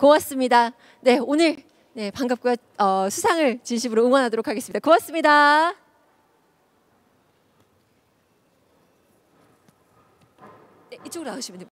고맙습니다. 네, 오늘 네, 반갑고요. 어, 수상을 진심으로 응원하도록 하겠습니다. 고맙습니다. 네, 이쪽으로 나오시면 됩니다.